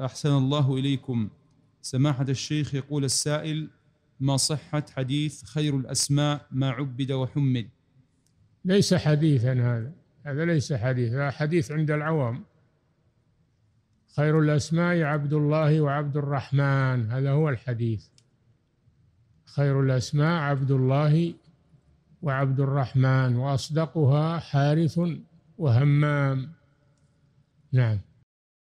أحسن الله إليكم سماحة الشيخ يقول السائل ما صحة حديث خير الأسماء ما عبد وحمد ليس حديثا هذا هذا ليس حديث هذا حديث عند العوام خير الأسماء عبد الله وعبد الرحمن هذا هو الحديث خير الأسماء عبد الله وعبد الرحمن وأصدقها حارث وهمام نعم